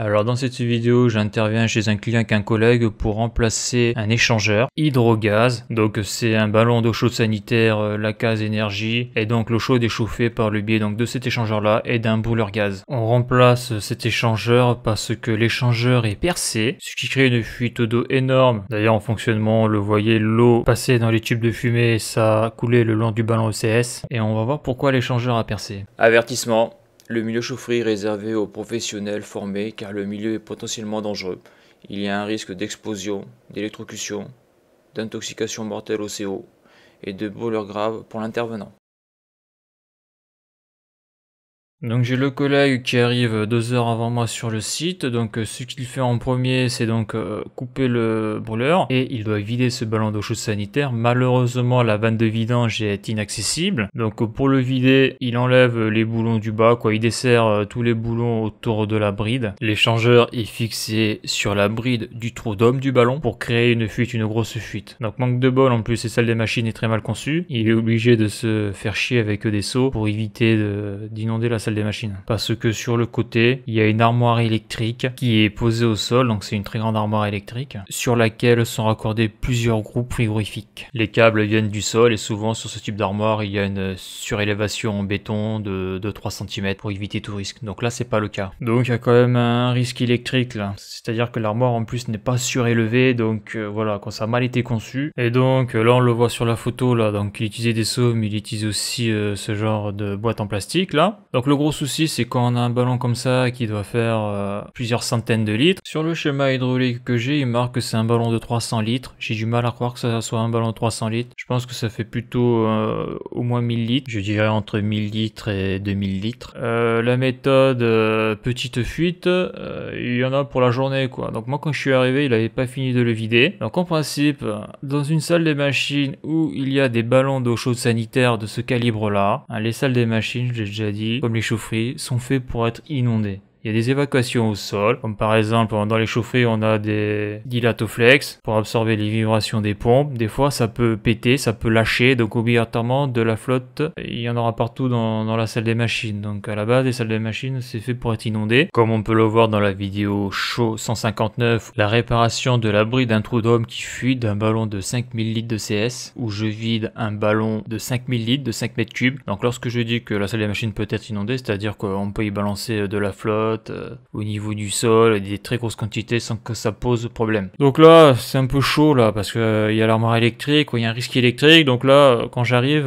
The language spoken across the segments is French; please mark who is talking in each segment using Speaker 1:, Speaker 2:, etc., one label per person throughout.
Speaker 1: Alors dans cette vidéo, j'interviens chez un client qu'un collègue pour remplacer un échangeur hydrogaz. Donc c'est un ballon d'eau chaude sanitaire, euh, la case énergie, et donc l'eau chaude est chauffée par le biais donc de cet échangeur là et d'un bouleur gaz. On remplace cet échangeur parce que l'échangeur est percé, ce qui crée une fuite d'eau énorme. D'ailleurs en fonctionnement, on le voyait, l'eau passait dans les tubes de fumée, ça coulait le long du ballon ECS. Et on va voir pourquoi l'échangeur a percé. Avertissement, le milieu chauffé est réservé aux professionnels formés car le milieu est potentiellement dangereux. Il y a un risque d'explosion, d'électrocution, d'intoxication mortelle au CO et de brûlures graves pour l'intervenant. Donc j'ai le collègue qui arrive deux heures avant moi sur le site, donc euh, ce qu'il fait en premier c'est donc euh, couper le brûleur et il doit vider ce ballon d'eau chaude sanitaire. Malheureusement la vanne de vidange est inaccessible, donc euh, pour le vider il enlève les boulons du bas, quoi, il dessert tous les boulons autour de la bride. L'échangeur est fixé sur la bride du trou d'homme du ballon pour créer une fuite, une grosse fuite. Donc manque de bol en plus et celle des machines est très mal conçue, il est obligé de se faire chier avec des seaux pour éviter d'inonder la salle des machines. Parce que sur le côté, il y a une armoire électrique qui est posée au sol, donc c'est une très grande armoire électrique, sur laquelle sont raccordés plusieurs groupes frigorifiques. Les câbles viennent du sol et souvent sur ce type d'armoire, il y a une surélévation en béton de, 3 cm pour éviter tout risque. Donc là, c'est pas le cas. Donc il y a quand même un risque électrique là. C'est-à-dire que l'armoire en plus n'est pas surélevée, donc euh, voilà, quand ça a mal été conçu. Et donc euh, là, on le voit sur la photo là, donc il utilisait des sauts, mais il utilise aussi euh, ce genre de boîte en plastique là. Donc le gros souci, c'est quand on a un ballon comme ça qui doit faire euh, plusieurs centaines de litres. Sur le schéma hydraulique que j'ai, il marque que c'est un ballon de 300 litres. J'ai du mal à croire que ça soit un ballon de 300 litres. Je pense que ça fait plutôt euh, au moins 1000 litres. Je dirais entre 1000 litres et 2000 litres. Euh, la méthode petite fuite, il y en a pour la journée quoi. Donc moi quand je suis arrivé, il n'avait pas fini de le vider. Donc en principe, dans une salle des machines où il y a des ballons d'eau chaude sanitaire de ce calibre là, hein, les salles des machines, j'ai déjà dit, comme les sont faits pour être inondés. Il y a des évacuations au sol, comme par exemple dans les chauffées on a des dilatoflex pour absorber les vibrations des pompes. Des fois ça peut péter, ça peut lâcher, donc obligatoirement de la flotte, il y en aura partout dans, dans la salle des machines. Donc à la base les salles des machines c'est fait pour être inondé. Comme on peut le voir dans la vidéo Show 159, la réparation de l'abri d'un trou d'homme qui fuit d'un ballon de 5000 litres de CS, où je vide un ballon de 5000 litres de 5 mètres cubes. Donc lorsque je dis que la salle des machines peut être inondée, c'est-à-dire qu'on peut y balancer de la flotte, euh, au niveau du sol, des très grosses quantités sans que ça pose problème. Donc là, c'est un peu chaud là, parce que euh, il y a l'armoire électrique, il y a un risque électrique, donc là, euh, quand j'arrive,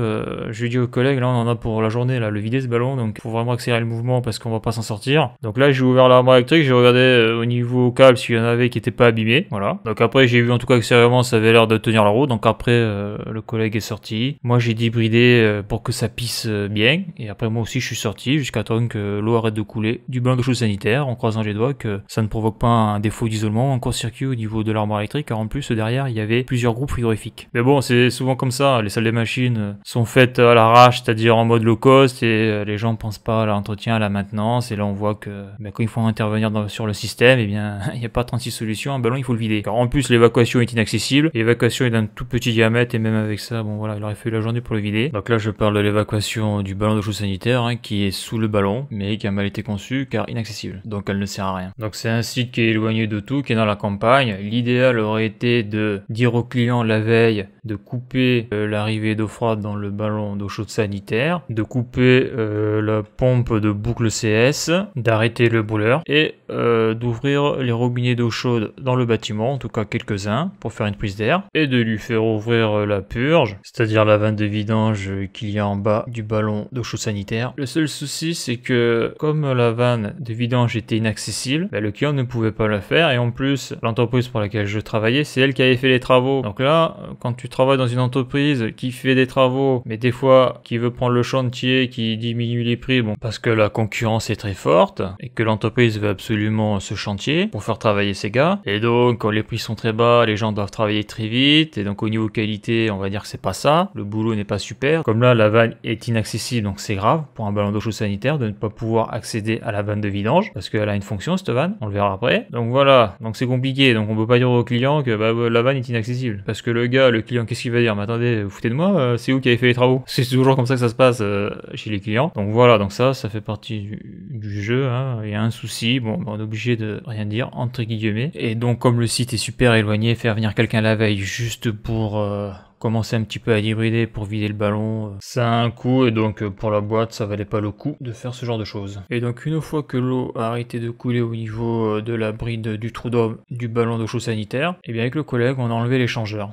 Speaker 1: je dis au collègue là on en a pour la journée, là, le vider ce ballon, donc faut vraiment accélérer le mouvement parce qu'on va pas s'en sortir. Donc là, j'ai ouvert l'armoire électrique, j'ai regardé au niveau câble s'il y en avait qui était pas abîmé voilà. Donc après, j'ai vu en tout cas que sérieusement, ça avait l'air de tenir la roue donc après, le collègue est sorti. Moi, j'ai débridé pour que ça pisse bien, et après moi aussi, je suis sorti jusqu'à temps que l'eau arrête de couler du blanc sanitaire en croisant les doigts que ça ne provoque pas un défaut d'isolement, en court-circuit au niveau de l'armoire électrique, car en plus derrière il y avait plusieurs groupes frigorifiques. Mais bon, c'est souvent comme ça, les salles des machines sont faites à l'arrache, c'est-à-dire en mode low cost, et euh, les gens pensent pas à l'entretien, à la maintenance, et là on voit que bah, quand il faut intervenir sur le système, et eh bien il n'y a pas 36 solutions, un ballon il faut le vider. Car en plus l'évacuation est inaccessible, l'évacuation est d'un tout petit diamètre, et même avec ça, bon voilà, il aurait fallu la journée pour le vider. Donc là je parle de l'évacuation du ballon de choses sanitaire, hein, qui est sous le ballon, mais qui a mal été conçu, car inaccessible accessible, donc elle ne sert à rien. Donc c'est un site qui est éloigné de tout, qui est dans la campagne. L'idéal aurait été de dire au client la veille de couper euh, l'arrivée d'eau froide dans le ballon d'eau chaude sanitaire, de couper euh, la pompe de boucle CS, d'arrêter le brûleur et euh, d'ouvrir les robinets d'eau chaude dans le bâtiment, en tout cas quelques-uns, pour faire une prise d'air, et de lui faire ouvrir la purge, c'est-à-dire la vanne de vidange qu'il y a en bas du ballon d'eau chaude sanitaire. Le seul souci, c'est que comme la vanne de vidange inaccessible, bah, le client ne pouvait pas le faire. Et en plus, l'entreprise pour laquelle je travaillais, c'est elle qui avait fait les travaux. Donc là, quand tu travailles dans une entreprise qui fait des travaux, mais des fois qui veut prendre le chantier, qui diminue les prix, bon, parce que la concurrence est très forte et que l'entreprise veut absolument ce chantier pour faire travailler ses gars. Et donc, quand les prix sont très bas, les gens doivent travailler très vite. Et donc, au niveau qualité, on va dire que c'est pas ça. Le boulot n'est pas super. Comme là, la vanne est inaccessible, donc c'est grave pour un ballon d'eau sanitaire de ne pas pouvoir accéder à la vanne de vie parce qu'elle a une fonction, cette vanne, on le verra après. Donc voilà, donc c'est compliqué, donc on peut pas dire au client que bah, bah la vanne est inaccessible. Parce que le gars, le client, qu'est-ce qu'il va dire Mais attendez, vous foutez de moi, euh, c'est vous qui avez fait les travaux C'est toujours comme ça que ça se passe euh, chez les clients. Donc voilà, donc ça, ça fait partie du, jeu, hein. il y a un souci, bon, bah, on est obligé de rien dire, entre guillemets. Et donc comme le site est super éloigné, faire venir quelqu'un la veille juste pour... Euh, commencer un petit peu à hybrider pour vider le ballon. Euh. Ça a un coût et donc euh, pour la boîte ça valait pas le coup de faire ce genre de choses. Et donc une fois que l'eau a arrêté de couler au niveau euh, de la bride du trou d'homme du ballon de chaude sanitaire, et eh bien avec le collègue on a enlevé l'échangeur.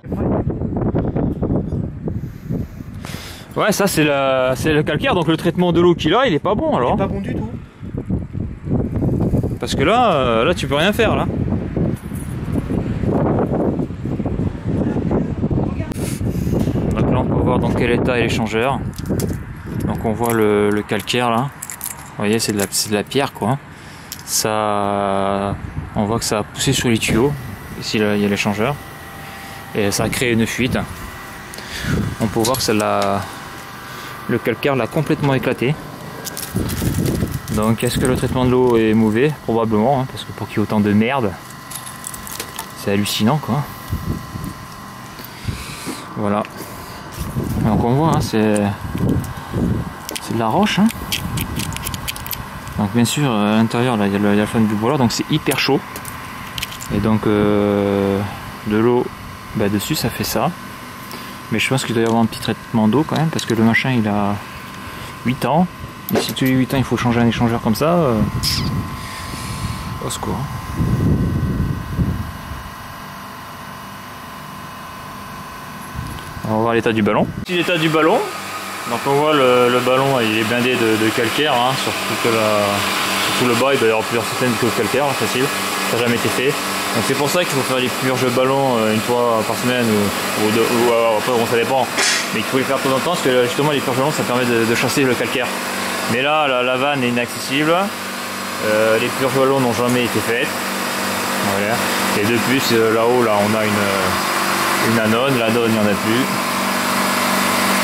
Speaker 1: Ouais ça c'est la... le calcaire donc le traitement de l'eau qu'il a il est pas bon alors. Il pas bon du tout. Parce que là, là tu peux rien faire là. dans quel état est l'échangeur. Donc on voit le, calcaire là. Vous voyez, c'est de, de, la pierre quoi. Ça, on voit que ça a poussé sur les tuyaux. Ici, là, il y a l'échangeur. Et ça a créé une fuite. On peut voir que la, le calcaire l'a complètement éclaté. Donc est-ce que le traitement de l'eau est mauvais Probablement, hein, parce que pour qu'il y ait autant de merde, c'est hallucinant quoi. Voilà. Donc on voit, hein, c'est de la roche. Hein. Donc bien sûr, euh, à l'intérieur, il y, a le, du bois donc c'est hyper chaud. Et donc euh, de l'eau bah, dessus, ça fait ça. Mais je pense qu'il doit y avoir un petit traitement d'eau quand même, parce que le machin, il a 8 ans. Et si tu es 8 ans, il faut changer un échangeur comme ça. Euh, au secours. Hein. l'état du ballon. l'état du ballon. Donc on voit le, ballon, il est blindé de, calcaire, hein, surtout que la, le bas, il doit y avoir plusieurs centaines de calcaire, hein, facile, ça n'a jamais été fait. Donc c'est pour ça qu'il faut faire les purges de ballon euh, une fois par semaine ou, deux, ou euh, bon, ça dépend, mais il faut les faire pendant longtemps parce que justement les purges de ballon ça permet de, chasser le calcaire. Mais là la, vanne est inaccessible, euh, les purges de ballon n'ont jamais été faites. Voilà. Et de plus là-haut là on a une, une anode, l'anode il n'y en a plus.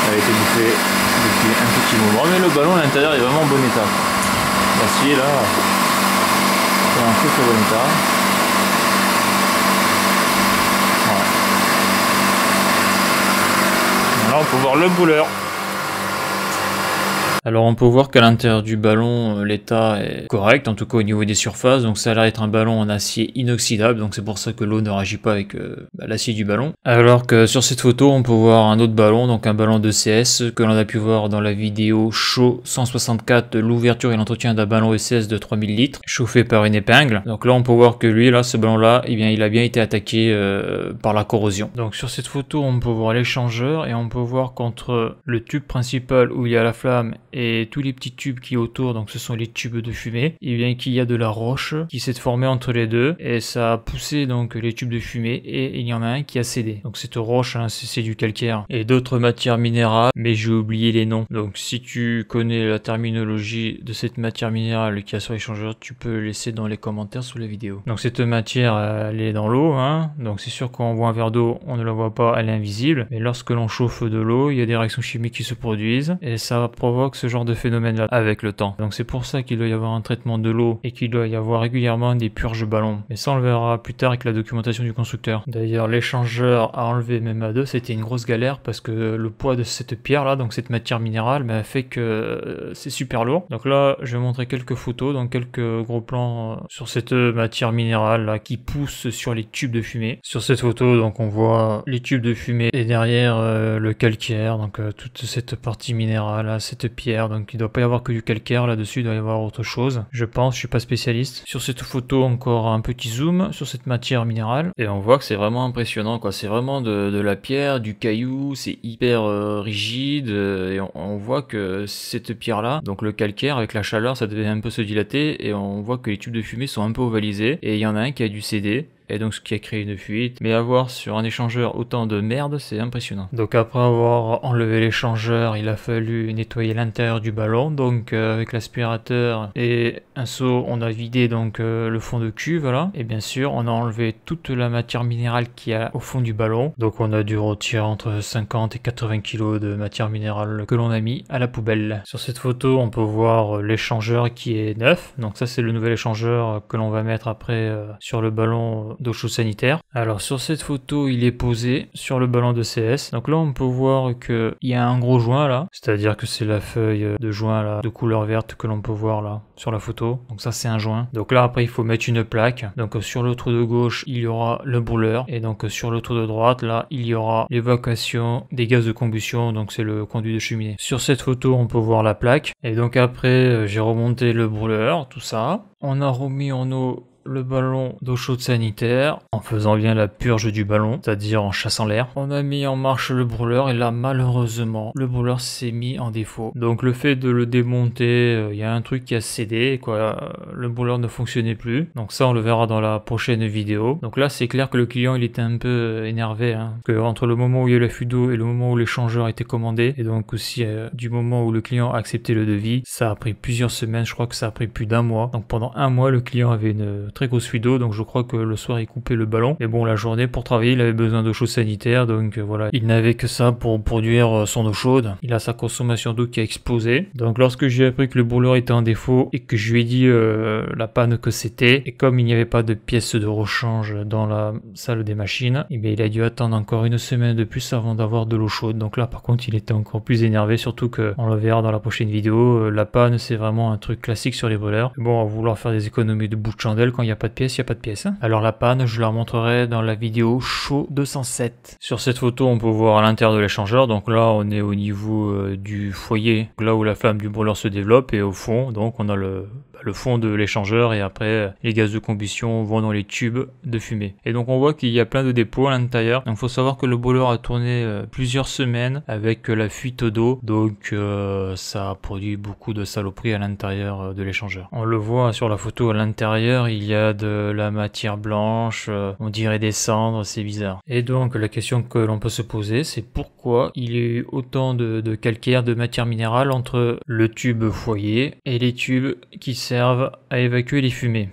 Speaker 1: Elle a été bouffée depuis un petit moment. Mais le ballon à l'intérieur est vraiment en bon état. L'acier là, c'est un très très bon état. Voilà. Là on peut voir le bouleur. Alors on peut voir qu'à l'intérieur du ballon, euh, l'état est correct, en tout cas au niveau des surfaces. Donc ça a l'air d'être un ballon en acier inoxydable, donc c'est pour ça que l'eau ne réagit pas avec euh, bah, l'acier du ballon. Alors que sur cette photo, on peut voir un autre ballon, donc un ballon de CS que l'on a pu voir dans la vidéo Chaud 164, l'ouverture et l'entretien d'un ballon ECS de 3000 litres, chauffé par une épingle. Donc là, on peut voir que lui, là, ce ballon-là, eh bien, il a bien été attaqué euh, par la corrosion. Donc sur cette photo, on peut voir l'échangeur et on peut voir qu'entre le tube principal où il y a la flamme et tous les petits tubes qui autour, donc ce sont les tubes de fumée, et bien qu'il y a de la roche qui s'est formée entre les deux et ça a poussé donc les tubes de fumée et il y en a un qui a cédé. Donc cette roche, hein, c'est du calcaire et d'autres matières minérales, mais j'ai oublié les noms. Donc si tu connais la terminologie de cette matière minérale qui a sur échangeur tu peux laisser dans les commentaires sous la vidéo. Donc cette matière, elle est dans l'eau, hein. donc c'est sûr qu'on voit un verre d'eau, on ne la voit pas, elle est invisible, mais lorsque l'on chauffe de l'eau, il y a des réactions chimiques qui se produisent et ça provoque ce genre de phénomène-là avec le temps. Donc c'est pour ça qu'il doit y avoir un traitement de l'eau et qu'il doit y avoir régulièrement des purges ballons. Mais ça on le verra plus tard avec la documentation du constructeur. D'ailleurs l'échangeur à enlever même à deux c'était une grosse galère parce que le poids de cette pierre là, donc cette matière minérale, ben, fait que euh, c'est super lourd. Donc là je vais montrer quelques photos, donc quelques gros plans euh, sur cette matière minérale là qui pousse sur les tubes de fumée. Sur cette photo donc on voit les tubes de fumée et derrière euh, le calcaire, donc toute cette partie minérale, à cette pierre donc il ne doit pas y avoir que du calcaire là-dessus, il doit y avoir autre chose. Je pense, je suis pas spécialiste. Sur cette photo, encore un petit zoom sur cette matière minérale. Et on voit que c'est vraiment impressionnant, quoi. C'est vraiment de, la pierre, du caillou, c'est hyper euh, rigide. Euh, et on, on, voit que cette pierre-là, donc le calcaire, avec la chaleur, ça devait un peu se dilater. Et on voit que les tubes de fumée sont un peu ovalisés. Et il y en a un qui a dû céder et donc ce qui a créé une fuite. Mais avoir sur un échangeur autant de merde, c'est impressionnant. Donc après avoir enlevé l'échangeur, il a fallu nettoyer l'intérieur du ballon, donc euh, avec l'aspirateur et un seau, on a vidé donc euh, le fond de cuve, voilà. Et bien sûr, on a enlevé toute la matière minérale qu'il y a au fond du ballon. Donc on a dû retirer entre 50 et 80 kg de matière minérale que l'on a mis à la poubelle. Sur cette photo, on peut voir l'échangeur qui est neuf. Donc ça, c'est le nouvel échangeur que l'on va mettre après euh, sur le ballon chaude Sanitaire. Alors sur cette photo, il est posé sur le ballon de CS. Donc là, on peut voir qu'il y a un gros joint là, c'est-à-dire que c'est la feuille de joint de couleur verte que l'on peut voir là sur la photo. Donc ça, c'est un joint. Donc là, après, il faut mettre une plaque. Donc sur le trou de gauche, il y aura le brûleur. Et donc sur le trou de droite, là, il y aura l'évacuation des gaz de combustion. Donc c'est le conduit de cheminée. Sur cette photo, on peut voir la plaque. Et donc après, euh, j'ai remonté le brûleur, tout ça. On a remis en eau le ballon d'eau chaude sanitaire en faisant bien la purge du ballon, c'est-à-dire en chassant l'air. On a mis en marche le brûleur et là malheureusement le brûleur s'est mis en défaut. Donc le fait de le démonter, euh, il y a un truc qui a cédé, quoi. Le brûleur ne fonctionnait plus. Donc ça on le verra dans la prochaine vidéo. Donc là c'est clair que le client il était un peu euh, énervé, hein, que entre le moment où il y a eu la fuite d'eau et le moment où l'échangeur été commandé, et donc aussi euh, du moment où le client a accepté le devis, ça a pris plusieurs semaines, je crois que ça a pris plus d'un mois. Donc pendant un mois le client avait une très Suido, donc je crois que le soir il coupait le ballon. mais bon, la journée pour travailler, il avait besoin d'eau chaude sanitaire, donc euh, voilà, il n'avait que ça pour produire euh, son eau chaude. Il a sa consommation d'eau qui a explosé. Donc lorsque j'ai appris que le brûleur était en défaut et que je lui ai dit euh, la panne que c'était, et comme il n'y avait pas de pièces de rechange dans la salle des machines, et eh bien il a dû attendre encore une semaine de plus avant d'avoir de l'eau chaude. Donc là par contre il était encore plus énervé, surtout que on le verra dans la prochaine vidéo, la panne c'est vraiment un truc classique sur les brûleurs. Bon, à vouloir faire des économies de bout de chandelle quand il n'y a pas de pièce, il n'y a pas de pièce. Hein. Alors la panne, je leur montrerai dans la vidéo show 207. Sur cette photo, on peut voir à l'intérieur de l'échangeur. Donc là, on est au niveau euh, du foyer, là où la flamme du brûleur se développe. Et au fond, donc on a le, le fond de l'échangeur et après euh, les gaz de combustion vont dans les tubes de fumée. Et donc on voit qu'il y a plein de dépôts à l'intérieur. il faut savoir que le boiler a tourné euh, plusieurs semaines avec euh, la fuite d'eau. Donc ça a produit beaucoup de saloperies à l'intérieur de l'échangeur. On le voit sur la photo à l'intérieur, il y a de la matière blanche, on dirait des cendres, c'est bizarre. Et donc la question que l'on peut se poser, c'est pourquoi il y a eu autant de, de calcaire, de matière minérale entre le tube foyer et les tubes qui servent à évacuer les fumées.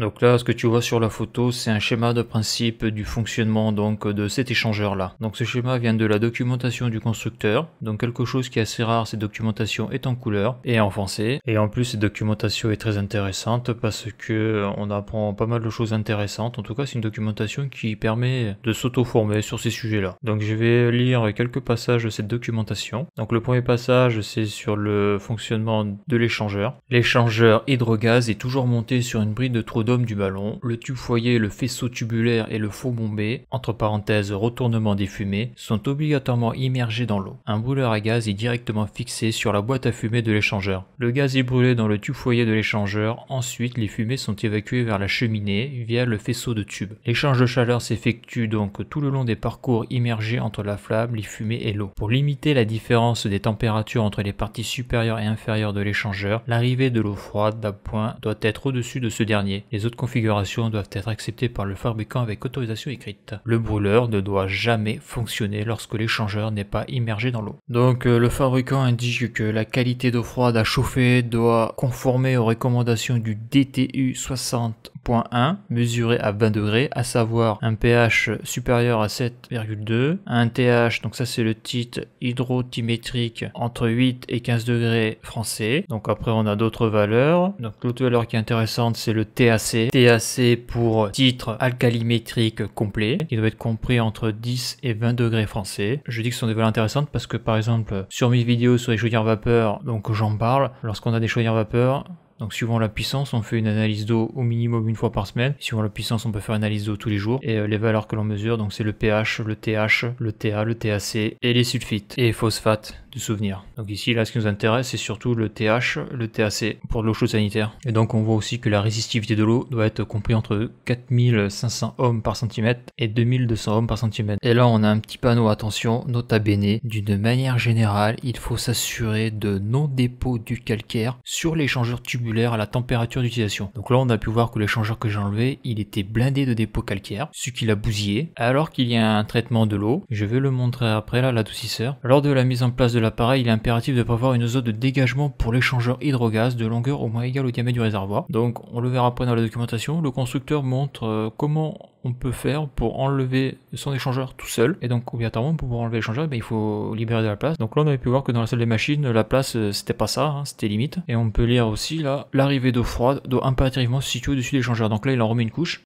Speaker 1: Donc là, ce que tu vois sur la photo, c'est un schéma de principe du fonctionnement donc de cet échangeur là. Donc ce schéma vient de la documentation du constructeur. Donc quelque chose qui est assez rare, cette documentation est en couleur et en français. Et en plus, cette documentation est très intéressante parce que euh, on apprend pas mal de choses intéressantes. En tout cas, c'est une documentation qui permet de s'auto-former sur ces sujets-là. Donc je vais lire quelques passages de cette documentation. Donc le premier passage, c'est sur le fonctionnement de l'échangeur. L'échangeur hydrogaz est toujours monté sur une bride de trop du ballon, le tube foyer, le faisceau tubulaire et le faux bombé, entre parenthèses retournement des fumées, sont obligatoirement immergés dans l'eau. Un brûleur à gaz est directement fixé sur la boîte à fumée de l'échangeur. Le gaz est brûlé dans le tube foyer de l'échangeur, ensuite les fumées sont évacuées vers la cheminée via le faisceau de tube. L'échange de chaleur s'effectue donc tout le long des parcours immergés entre la flamme, les fumées et l'eau. Pour limiter la différence des températures entre les parties supérieures et inférieures de l'échangeur, l'arrivée de l'eau froide point doit être au-dessus de ce dernier. Les autres configurations doivent être acceptées par le fabricant avec autorisation écrite. Le brûleur ne doit jamais fonctionner lorsque l'échangeur n'est pas immergé dans l'eau. Donc euh, le fabricant indique que la qualité d'eau froide à chauffer doit conformer aux recommandations du DTU 60 Point 1, mesuré à 20 degrés, à savoir un pH supérieur à 7,2, un TH, donc ça c'est le titre hydrotimétrique entre 8 et 15 degrés français. Donc après on a d'autres valeurs. Donc l'autre valeur qui est intéressante c'est le TAC. TAC pour titre alcalimétrique complet, qui doit être compris entre 10 et 20 degrés français. Je dis que ce sont des valeurs intéressantes parce que par exemple sur mes vidéos sur les chaudières vapeur, donc j'en parle, lorsqu'on a des chaudières vapeur, donc suivant la puissance, on fait une analyse d'eau au minimum une fois par semaine. Suivant la puissance, on peut faire une analyse d'eau tous les jours. Et euh, les valeurs que l'on mesure, donc c'est le pH, le TH, le TA, le TAC et les sulfites et phosphates de souvenir. Donc ici, là, ce qui nous intéresse, c'est surtout le TH, le TAC pour de l'eau chaude sanitaire. Et donc, on voit aussi que la résistivité de l'eau doit être compris entre 4500 ohms par centimètre et 2200 ohms par centimètre. Et là, on a un petit panneau, attention, nota bene, d'une manière générale, il faut s'assurer de non-dépôt du calcaire sur l'échangeur tubulaire à la température d'utilisation. Donc là, on a pu voir que l'échangeur que j'ai enlevé, il était blindé de dépôt calcaire, ce qui l'a bousillé, alors qu'il y a un traitement de l'eau. Je vais le montrer après, là, l'adoucisseur. Lors de la mise en place de l'appareil, il est impératif de prévoir une zone de dégagement pour l'échangeur hydrogaz de longueur au moins égale au diamètre du réservoir. Donc on le verra après dans la documentation, le constructeur montre euh, comment on peut faire pour enlever son échangeur tout seul. Et donc obligatoirement pour pouvoir enlever l'échangeur, ben, il faut libérer de la place. Donc là on avait pu voir que dans la salle des machines, la place euh, c'était pas ça, hein, c'était limite. Et on peut lire aussi là, l'arrivée d'eau froide doit impérativement se situer au-dessus de l'échangeur. Donc là il en remet une couche.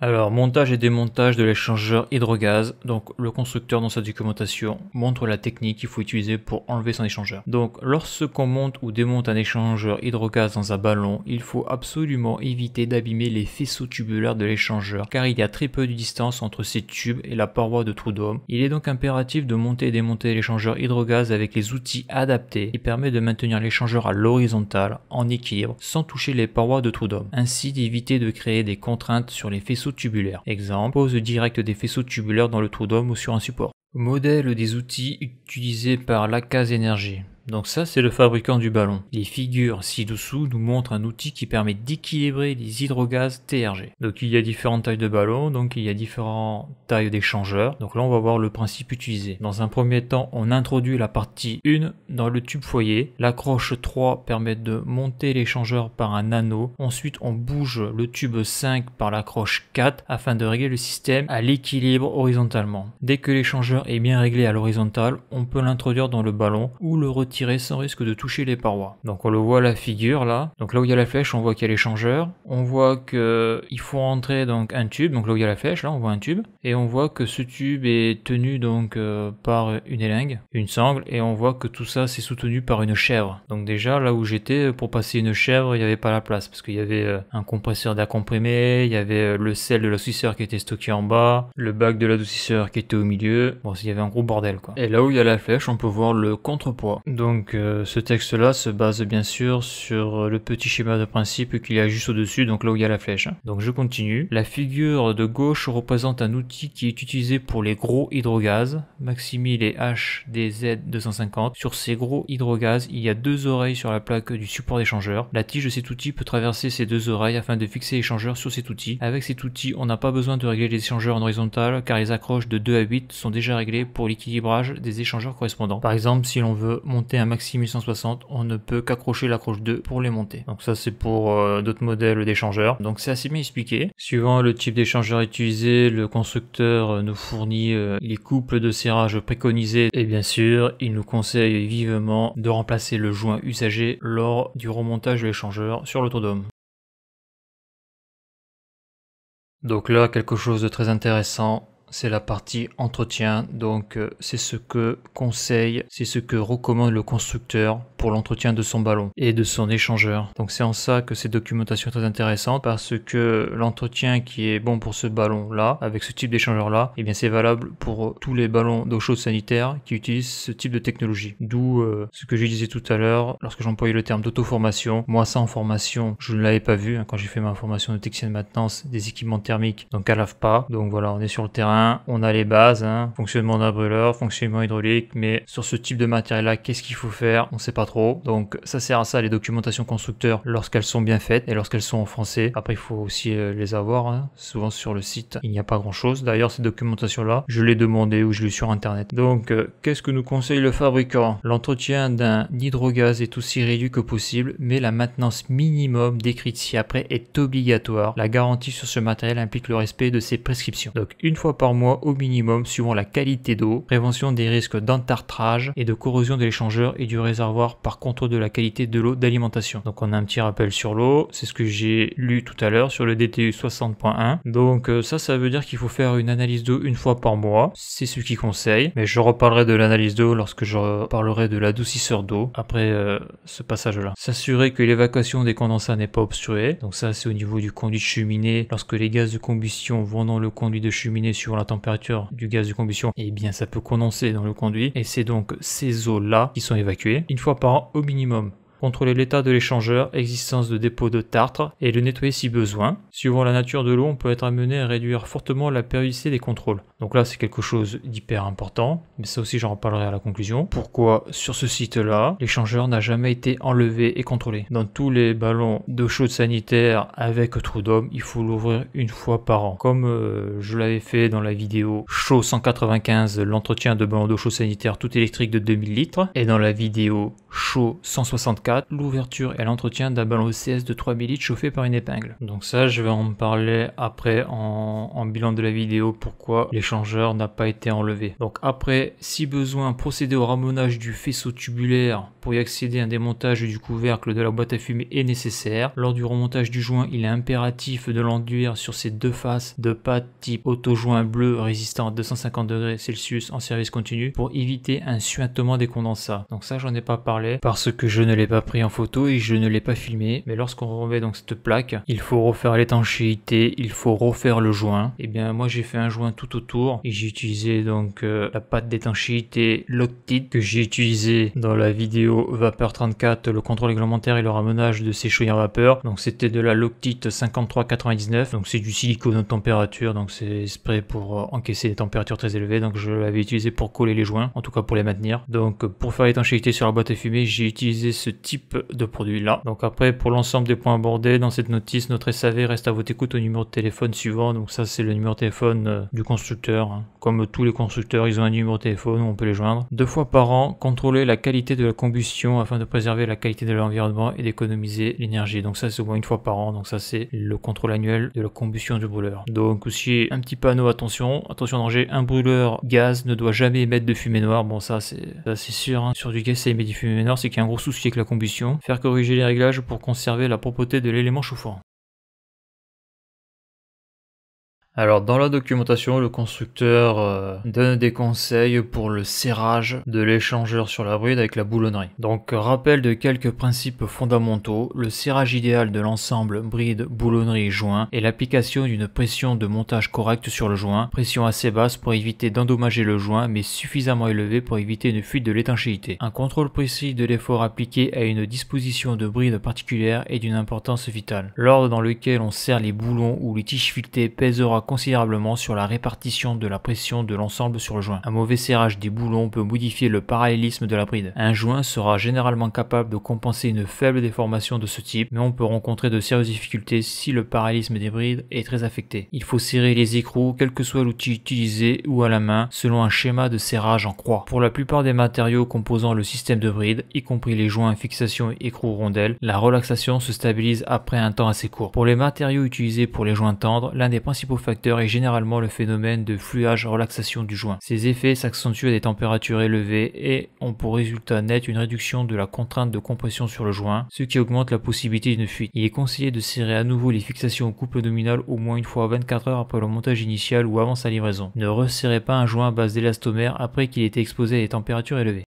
Speaker 1: Alors, montage et démontage de l'échangeur hydrogaz. Donc, le constructeur dans sa documentation montre la technique qu'il faut utiliser pour enlever son échangeur. Donc, lorsqu'on monte ou démonte un échangeur hydrogaz dans un ballon, il faut absolument éviter d'abîmer les faisceaux tubulaires de l'échangeur, car il y a très peu de distance entre ces tubes et la paroi de trou d'homme. Il est donc impératif de monter et démonter l'échangeur hydrogaz avec les outils adaptés qui permet de maintenir l'échangeur à l'horizontale, en équilibre, sans toucher les parois de trou d'homme. Ainsi d'éviter de créer des contraintes sur les faisceaux Exemple, pose directe des faisceaux tubulaires dans le trou d'homme ou sur un support. Modèle des outils utilisés par la case énergie. Donc ça, c'est le fabricant du ballon. Les figures ci-dessous nous montrent un outil qui permet d'équilibrer les hydrogaz TRG. Donc il y a différentes tailles de ballon, donc il y a différentes tailles d'échangeurs. Donc là, on va voir le principe utilisé. Dans un premier temps, on introduit la partie 1 dans le tube foyer. L'accroche 3 permet de monter l'échangeur par un anneau. Ensuite, on bouge le tube 5 par l'accroche 4 afin de régler le système à l'équilibre horizontalement. Dès que l'échangeur est bien réglé à l'horizontale, on peut l'introduire dans le ballon ou le retirer tirer sans risque de toucher les parois. Donc on le voit la figure là. Donc là où il y a la flèche, on voit qu'il y a l'échangeur. On voit que il faut rentrer donc un tube. Donc là où il y a la flèche, là on voit un tube. Et on voit que ce tube est tenu donc euh, par une élingue, une sangle. Et on voit que tout ça c'est soutenu par une chèvre. Donc déjà là où j'étais, pour passer une chèvre, il n'y avait pas la place. Parce qu'il y avait euh, un compresseur d'air comprimé, il y avait euh, le sel de l'adoucisseur qui était stocké en bas, le bac de l'adoucisseur qui était au milieu. Bon, il y avait un gros bordel quoi. Et là où il y a la flèche, on peut voir le contrepoids. Donc euh, ce texte-là se base bien sûr sur euh, le petit schéma de principe qu'il y a juste au-dessus, donc là où il y a la flèche. Hein. Donc je continue. La figure de gauche représente un outil qui est utilisé pour les gros hydrogaz. Maximi les HDZ250. Sur ces gros hydrogaz, il y a deux oreilles sur la plaque du support d'échangeur. La tige de cet outil peut traverser ces deux oreilles afin de fixer l'échangeur sur cet outil. Avec cet outil, on n'a pas besoin de régler les échangeurs en horizontal car les accroches de 2 à 8 sont déjà réglées pour l'équilibrage des échangeurs correspondants. Par exemple, si l'on veut monter un maxi 160, on ne peut qu'accrocher l'accroche 2 pour les monter. Donc ça c'est pour euh, d'autres modèles d'échangeurs. Donc c'est assez bien expliqué. Suivant le type d'échangeur utilisé, le constructeur euh, nous fournit euh, les couples de serrage préconisés et bien sûr il nous conseille vivement de remplacer le joint usagé lors du remontage de l'échangeur sur l'autodome. Donc là, quelque chose de très intéressant, c'est la partie entretien. Donc euh, c'est ce que conseille, c'est ce que recommande le constructeur pour l'entretien de son ballon et de son échangeur. Donc c'est en ça que cette documentation est très intéressante parce que l'entretien qui est bon pour ce ballon là, avec ce type d'échangeur là, et eh bien c'est valable pour tous les ballons d'eau chaude sanitaire qui utilisent ce type de technologie. D'où euh, ce que je disais tout à l'heure lorsque j'employais le terme d'auto-formation. Moi ça en formation, je ne l'avais pas vu hein, quand j'ai fait ma formation de technicien de maintenance des équipements thermiques, donc à l'AFPA. Donc voilà, on est sur le terrain Hein, on a les bases, hein, fonctionnement d'un brûleur, fonctionnement hydraulique, mais sur ce type de matériel-là, qu'est-ce qu'il faut faire On sait pas trop. Donc ça sert à ça les documentations constructeurs lorsqu'elles sont bien faites et lorsqu'elles sont en français. Après, il faut aussi euh, les avoir. Hein. Souvent sur le site, il n'y a pas grand-chose. D'ailleurs, ces documentations-là, je l'ai demandé ou je l'ai sur Internet. Donc, euh, qu'est-ce que nous conseille le fabricant L'entretien d'un hydrogaz est aussi réduit que possible, mais la maintenance minimum décrite ci-après est obligatoire. La garantie sur ce matériel implique le respect de ses prescriptions. Donc, une fois par mois au minimum suivant la qualité d'eau, prévention des risques d'entartrage et de corrosion de l'échangeur et du réservoir par contre de la qualité de l'eau d'alimentation. Donc on a un petit rappel sur l'eau, c'est ce que j'ai lu tout à l'heure sur le DTU 60.1. Donc euh, ça, ça veut dire qu'il faut faire une analyse d'eau une fois par mois, c'est ce qui conseille, mais je reparlerai de l'analyse d'eau lorsque je reparlerai de l'adoucisseur d'eau après euh, ce passage-là. S'assurer que l'évacuation des condensats n'est pas obstruée, donc ça c'est au niveau du conduit de cheminée, lorsque les gaz de combustion vont dans le conduit de cheminée sur la température du gaz de combustion, et eh bien ça peut condenser dans le conduit. Et c'est donc ces eaux-là qui sont évacuées une fois par an au minimum contrôler l'état de l'échangeur, existence de dépôts de tartre et le nettoyer si besoin. Suivant la nature de l'eau, on peut être amené à réduire fortement la périodicité des contrôles. Donc là, c'est quelque chose d'hyper important, mais ça aussi, j'en reparlerai à la conclusion. Pourquoi sur ce site-là, l'échangeur n'a jamais été enlevé et contrôlé Dans tous les ballons d'eau chaude sanitaire avec trou d'homme, il faut l'ouvrir une fois par an. Comme euh, je l'avais fait dans la vidéo show 195, l'entretien de ballons d'eau chaude sanitaire tout électrique de 2000 litres, et dans la vidéo show 164, l'ouverture et l'entretien d'un ballon e CS de 3000 litres chauffé par une épingle. Donc ça, je vais en parler après en, en bilan de la vidéo pourquoi l'échangeur n'a pas été enlevé. Donc après, si besoin, procéder au ramonage du faisceau tubulaire pour y accéder à un démontage du couvercle de la boîte à fumée est nécessaire. Lors du remontage du joint, il est impératif de l'enduire sur ses deux faces de pâte type auto-joint bleu résistant à 250 degrés Celsius en service continu pour éviter un suintement des condensats. Donc ça, j'en ai pas parlé parce que je ne l'ai pas pris en photo et je ne l'ai pas filmé. Mais lorsqu'on remet donc cette plaque, il faut refaire l'étanchéité, il faut refaire le joint. Et eh bien moi, j'ai fait un joint tout autour et j'ai utilisé donc euh, la pâte d'étanchéité Loctite que j'ai utilisé dans la vidéo Vapeur 34, le contrôle réglementaire et le ramenage de ces à vapeur. Donc c'était de la Loctite 53,99. Donc c'est du silicone de température, donc c'est spray pour euh, encaisser des températures très élevées. Donc je l'avais utilisé pour coller les joints, en tout cas pour les maintenir. Donc pour faire l'étanchéité sur la boîte à fumée, j'ai utilisé ce type de produit là. Donc après pour l'ensemble des points abordés dans cette notice, notre SAV reste à votre écoute au numéro de téléphone suivant. Donc ça c'est le numéro de téléphone euh, du constructeur Hein. Comme tous les constructeurs, ils ont un numéro de téléphone où on peut les joindre. Deux fois par an, contrôler la qualité de la combustion afin de préserver la qualité de l'environnement et d'économiser l'énergie. Donc ça, c'est au moins une fois par an. Donc ça, c'est le contrôle annuel de la combustion du brûleur. Donc aussi, un petit panneau, attention, attention danger, un brûleur gaz ne doit jamais émettre de fumée noire. Bon, ça, c'est sûr. Hein. Sur du gaz, ça émet du fumée noire, c'est qu'il y a un gros souci avec la combustion. Faire corriger les réglages pour conserver la propreté de l'élément chauffant. Alors dans la documentation, le constructeur euh, donne des conseils pour le serrage de l'échangeur sur la bride avec la boulonnerie. Donc rappel de quelques principes fondamentaux, le serrage idéal de l'ensemble bride, boulonnerie, joint est l'application d'une pression de montage correcte sur le joint, pression assez basse pour éviter d'endommager le joint mais suffisamment élevée pour éviter une fuite de l'étanchéité. Un contrôle précis de l'effort appliqué à une disposition de bride particulière est d'une importance vitale. L'ordre dans lequel on serre les boulons ou les tiges filetées pèsera considérablement sur la répartition de la pression de l'ensemble sur le joint. Un mauvais serrage des boulons peut modifier le parallélisme de la bride. Un joint sera généralement capable de compenser une faible déformation de ce type, mais on peut rencontrer de sérieuses difficultés si le parallélisme des brides est très affecté. Il faut serrer les écrous, quel que soit l'outil utilisé ou à la main, selon un schéma de serrage en croix. Pour la plupart des matériaux composant le système de bride, y compris les joints, fixation et écrous rondelles, la relaxation se stabilise après un temps assez court. Pour les matériaux utilisés pour les joints tendres, l'un des principaux facteurs est généralement le phénomène de fluage-relaxation du joint. Ces effets s'accentuent à des températures élevées et ont pour résultat net une réduction de la contrainte de compression sur le joint, ce qui augmente la possibilité d'une fuite. Il est conseillé de serrer à nouveau les fixations au couple nominal au moins une fois 24 heures après le montage initial ou avant sa livraison. Ne resserrez pas un joint à base d'élastomère après qu'il ait été exposé à des températures élevées.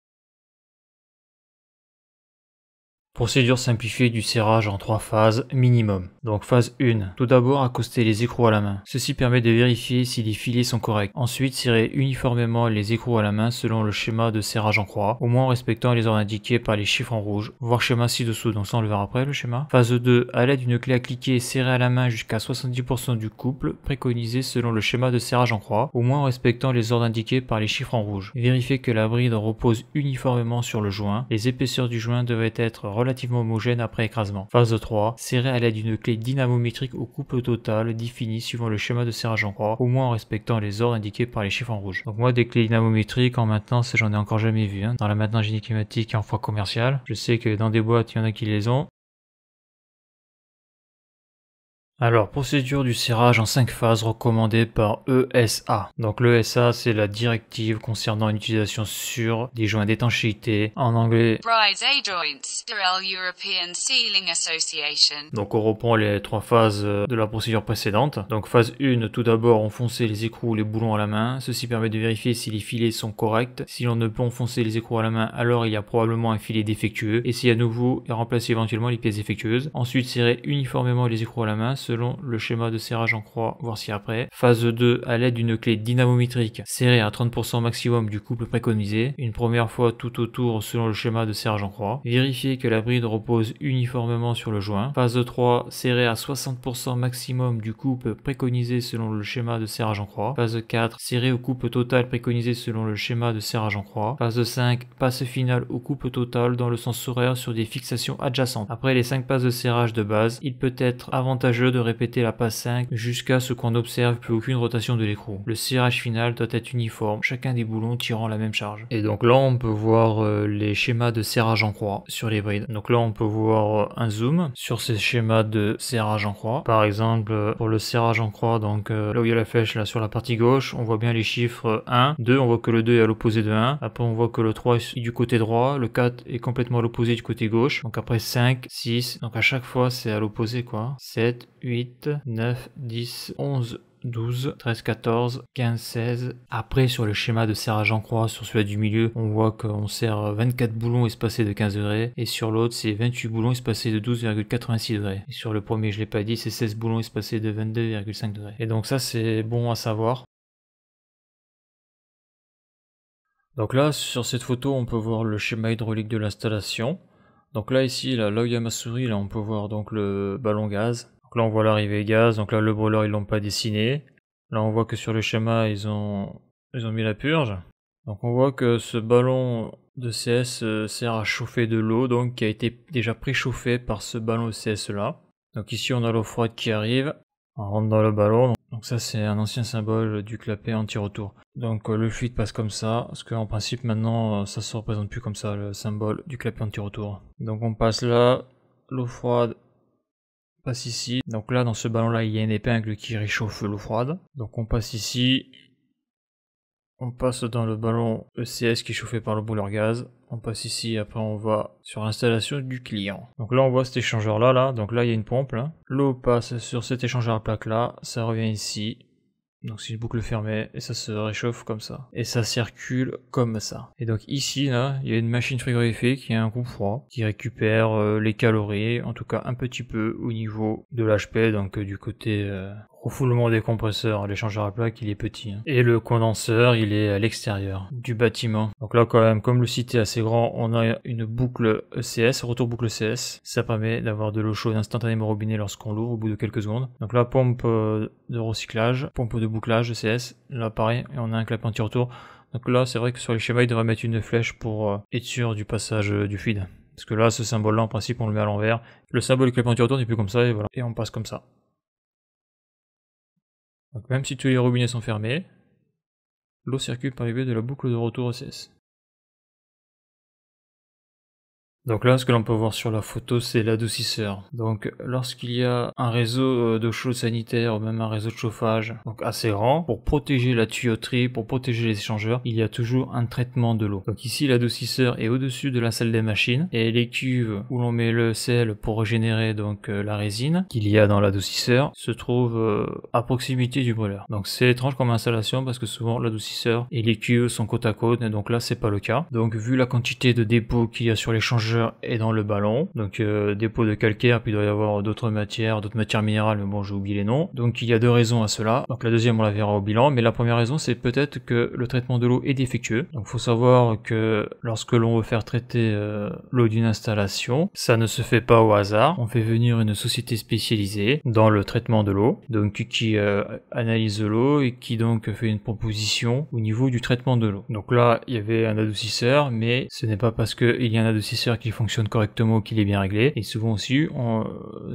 Speaker 1: Procédure simplifiée du serrage en trois phases minimum. Donc phase 1. Tout d'abord accoster les écrous à la main. Ceci permet de vérifier si les filets sont corrects. Ensuite serrer uniformément les écrous à la main selon le schéma de serrage en croix, au moins en respectant les ordres indiqués par les chiffres en rouge, Voir schéma ci-dessous, donc ça on le verra après le schéma. Phase 2. À l'aide d'une clé à cliquer serrer à la main jusqu'à 70% du couple, préconisé selon le schéma de serrage en croix, au moins en respectant les ordres indiqués par les chiffres en rouge. Vérifier que la bride repose uniformément sur le joint. Les épaisseurs du joint devraient être relativement homogènes après écrasement. Phase 3. Serrer à l'aide d'une clé dynamométrique au couple total défini suivant le schéma de serrage en croix, au moins en respectant les ordres indiqués par les chiffres en rouge. Donc moi des clés dynamométriques en maintenance j'en ai encore jamais vu. Hein. Dans la maintenance génie climatique et en froid commercial, je sais que dans des boîtes il y en a qui les ont, alors, procédure du serrage en 5 phases recommandée par ESA. Donc l'ESA, c'est la directive concernant l'utilisation sur sûre des joints d'étanchéité, en anglais Donc on reprend les trois phases de la procédure précédente. Donc phase 1, tout d'abord enfoncer les écrous ou les boulons à la main. Ceci permet de vérifier si les filets sont corrects. Si l'on ne peut enfoncer les écrous à la main, alors il y a probablement un filet défectueux. Et à nouveau, et remplacer éventuellement les pièces défectueuses. Ensuite, serrer uniformément les écrous à la main selon le schéma de serrage en croix, voir ci après. Phase 2 à l'aide d'une clé dynamométrique serré à 30% maximum du couple préconisé, une première fois tout autour selon le schéma de serrage en croix. Vérifier que la bride repose uniformément sur le joint. Phase 3 serré à 60% maximum du couple préconisé selon le schéma de serrage en croix. Phase 4 serré au couple total préconisé selon le schéma de serrage en croix. Phase 5 passe finale au couple total dans le sens horaire sur des fixations adjacentes. Après les 5 passes de serrage de base, il peut être avantageux de répéter la passe 5 jusqu'à ce qu'on n'observe plus aucune rotation de l'écrou. Le serrage final doit être uniforme, chacun des boulons tirant la même charge. Et donc là on peut voir euh, les schémas de serrage en croix sur les brides. Donc là on peut voir euh, un zoom sur ces schémas de serrage en croix. Par exemple euh, pour le serrage en croix, donc là où il y a la flèche là sur la partie gauche, on voit bien les chiffres 1, 2, on voit que le 2 est à l'opposé de 1. Après on voit que le 3 est du côté droit, le 4 est complètement à l'opposé du côté gauche. Donc après 5, 6, donc à chaque fois c'est à l'opposé quoi. 7, 8, 9, 10, 11, 12, 13, 14, 15, 16. Après, sur le schéma de serrage en croix, sur celui du milieu, on voit qu'on serre 24 boulons espacés de 15 degrés. Et sur l'autre, c'est 28 boulons espacés de 12,86 degrés. Et sur le premier, je ne l'ai pas dit, c'est 16 boulons espacés de 22,5 degrés. Et donc ça, c'est bon à savoir. Donc là, sur cette photo, on peut voir le schéma hydraulique de l'installation. Donc là, ici, la ma souris, là, on peut voir donc le ballon gaz, là, on voit l'arrivée gaz. Donc là, le brûleur ils l'ont pas dessiné. Là, on voit que sur le schéma, ils ont, ils ont mis la purge. Donc on voit que ce ballon de CS euh, sert à chauffer de l'eau, donc qui a été déjà préchauffé par ce ballon de CS là. Donc ici, on a l'eau froide qui arrive. On rentre dans le ballon. Donc ça, c'est un ancien symbole du clapet anti-retour. Donc euh, le fluide passe comme ça, parce qu'en principe, maintenant, euh, ça se représente plus comme ça, le symbole du clapet anti-retour. Donc on passe là, l'eau froide passe ici. Donc là, dans ce ballon-là, il y a une épingle qui réchauffe l'eau froide. Donc on passe ici. On passe dans le ballon ECS qui est chauffé par le bouleur gaz. On passe ici, après on va sur l'installation du client. Donc là on voit cet échangeur là, là. donc là il y a une pompe. Hein. L'eau passe sur cet échangeur à plaque là, ça revient ici. Donc c'est une boucle fermée, et ça se réchauffe comme ça. Et ça circule comme ça. Et donc ici, là, il y a une machine frigorifique, qui a un groupe froid, qui récupère euh, les calories, en tout cas un petit peu au niveau de l'HP, donc euh, du côté euh, refoulement des compresseurs, l'échangeur à plaque il est petit. Hein. Et le condenseur il est à l'extérieur du bâtiment. Donc là quand même comme le site est assez grand on a une boucle ECS, retour boucle ECS. Ça permet d'avoir de l'eau chaude instantanément au robinet lorsqu'on l'ouvre au bout de quelques secondes. Donc là pompe euh, de recyclage, pompe de bouclage ECS, là pareil et on a un clapin retour. Donc là c'est vrai que sur les schémas il devrait mettre une flèche pour euh, être sûr du passage euh, du fluide. Parce que là, ce symbole-là, en principe, on le met à l'envers. Le symbole du clapin retour n'est plus comme ça, et voilà. Et on passe comme ça même si tous les robinets sont fermés, l'eau circule par les biais de la boucle de retour OCS. Donc là, ce que l'on peut voir sur la photo, c'est l'adoucisseur. Donc lorsqu'il y a un réseau euh, de chaude sanitaire ou même un réseau de chauffage, donc assez grand, pour protéger la tuyauterie, pour protéger les échangeurs, il y a toujours un traitement de l'eau. Donc ici, l'adoucisseur est au-dessus de la salle des machines et les cuves où l'on met le sel pour régénérer donc euh, la résine qu'il y a dans l'adoucisseur se trouvent euh, à proximité du brûleur. Donc c'est étrange comme installation parce que souvent l'adoucisseur et les cuves sont côte à côte et donc là c'est pas le cas. Donc vu la quantité de dépôts qu'il y a sur l'échangeur est dans le ballon. Donc euh, dépôt de calcaire, puis il doit y avoir d'autres matières, d'autres matières minérales, mais bon j'ai oublié les noms. Donc il y a deux raisons à cela. Donc la deuxième on la verra au bilan, mais la première raison c'est peut-être que le traitement de l'eau est défectueux. Donc faut savoir que lorsque l'on veut faire traiter euh, l'eau d'une installation, ça ne se fait pas au hasard. On fait venir une société spécialisée dans le traitement de l'eau, donc qui euh, analyse l'eau et qui donc fait une proposition au niveau du traitement de l'eau. Donc là il y avait un adoucisseur, mais ce n'est pas parce qu'il y a un adoucisseur qui fonctionne correctement, qu'il est bien réglé. Et souvent aussi, euh,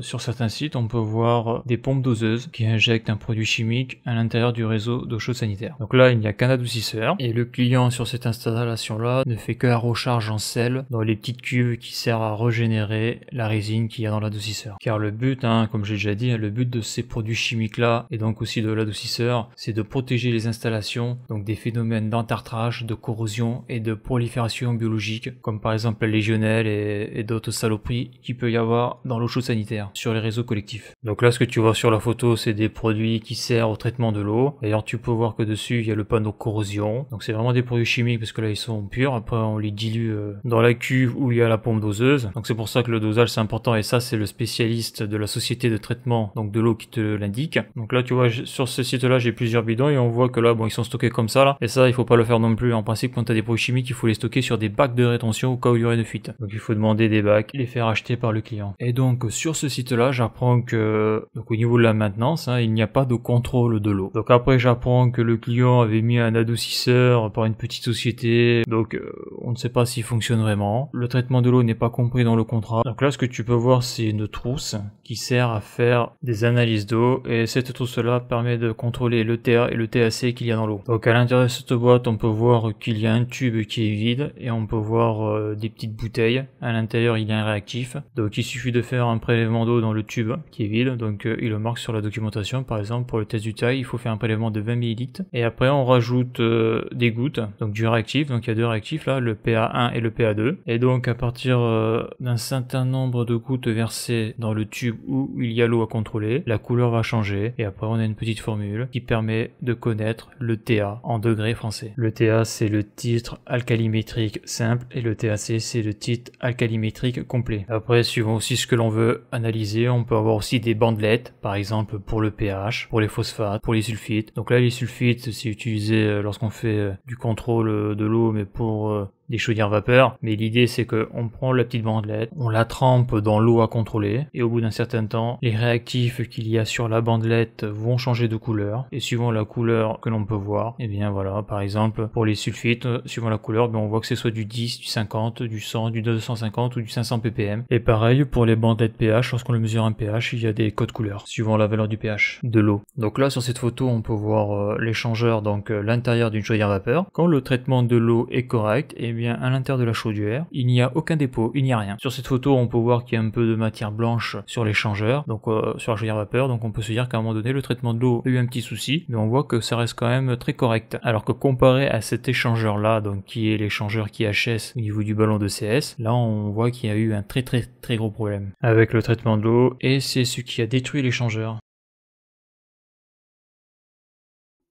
Speaker 1: sur certains sites, on peut voir des pompes doseuses qui injectent un produit chimique à l'intérieur du réseau d'eau chaude sanitaire. Donc là, il n'y a qu'un adoucisseur et le client sur cette installation-là ne fait que la recharge en sel dans les petites cuves qui servent à régénérer la résine qu'il y a dans l'adoucisseur. Car le but, hein, comme j'ai déjà dit, hein, le but de ces produits chimiques-là et donc aussi de l'adoucisseur, c'est de protéger les installations donc des phénomènes d'entartrage, de corrosion et de prolifération biologique, comme par exemple la légionnaire et, d'autres saloperies qu'il peut y avoir dans l'eau chaude sanitaire sur les réseaux collectifs. Donc là, ce que tu vois sur la photo, c'est des produits qui servent au traitement de l'eau. D'ailleurs, tu peux voir que dessus, il y a le panneau corrosion. Donc c'est vraiment des produits chimiques parce que là, ils sont purs. Après, on les dilue euh, dans la cuve où il y a la pompe doseuse. Donc c'est pour ça que le dosage, c'est important. Et ça, c'est le spécialiste de la société de traitement donc de l'eau qui te l'indique. Donc là, tu vois, sur ce site-là, j'ai plusieurs bidons et on voit que là, bon, ils sont stockés comme ça. Là. Et ça, il faut pas le faire non plus. En principe, quand tu as des produits chimiques, il faut les stocker sur des bacs de rétention au cas où il y aurait une fuite. Donc il faut demander des bacs, les faire acheter par le client. Et donc sur ce site-là, j'apprends que donc au niveau de la maintenance, hein, il n'y a pas de contrôle de l'eau. Donc après j'apprends que le client avait mis un adoucisseur par une petite société. Donc euh, on ne sait pas s'il fonctionne vraiment. Le traitement de l'eau n'est pas compris dans le contrat. Donc là ce que tu peux voir c'est une trousse qui sert à faire des analyses d'eau et cette trousse-là permet de contrôler le TA et le TAC qu'il y a dans l'eau. Donc à l'intérieur de cette boîte, on peut voir qu'il y a un tube qui est vide et on peut voir euh, des petites bouteilles à l'intérieur, il y a un réactif. Donc il suffit de faire un prélèvement d'eau dans le tube qui est vide. Donc euh, il le marque sur la documentation. Par exemple, pour le test du taille, il faut faire un prélèvement de 20 ml. Et après, on rajoute euh, des gouttes, donc du réactif. Donc il y a deux réactifs là, le PA1 et le PA2. Et donc à partir euh, d'un certain nombre de gouttes versées dans le tube où il y a l'eau à contrôler, la couleur va changer. Et après, on a une petite formule qui permet de connaître le TA en degré français. Le TA, c'est le titre alcalimétrique simple et le TAC, c'est le titre alcalimétrique complet. Après, suivant aussi ce que l'on veut analyser, on peut avoir aussi des bandelettes, par exemple pour le pH, pour les phosphates, pour les sulfites. Donc là, les sulfites, c'est utilisé euh, lorsqu'on fait euh, du contrôle euh, de l'eau, mais pour des chaudières vapeur, mais l'idée c'est que on prend la petite bandelette, on la trempe dans l'eau à contrôler, et au bout d'un certain temps, les réactifs qu'il y a sur la bandelette vont changer de couleur, et suivant la couleur que l'on peut voir, et eh bien voilà, par exemple, pour les sulfites, euh, suivant la couleur, ben on voit que ce soit du 10, du 50, du 100, du 250 ou du 500 ppm. Et pareil, pour les bandelettes pH, lorsqu'on le mesure un pH, il y a des codes couleurs, suivant la valeur du pH de l'eau. Donc là, sur cette photo, on peut voir les euh, l'échangeur, donc euh, l'intérieur d'une chaudière vapeur. Quand le traitement de l'eau est correct, et eh bien à l'intérieur de la chaudière. Il n'y a aucun dépôt, il n'y a rien. Sur cette photo, on peut voir qu'il y a un peu de matière blanche sur l'échangeur, donc euh, sur la chaudière vapeur, donc on peut se dire qu'à un moment donné, le traitement de l'eau a eu un petit souci, mais on voit que ça reste quand même très correct. Alors que comparé à cet échangeur là, donc qui est l'échangeur qui HS au niveau du ballon de CS, là on voit qu'il y a eu un très très très gros problème avec le traitement d'eau, et c'est ce qui a détruit l'échangeur.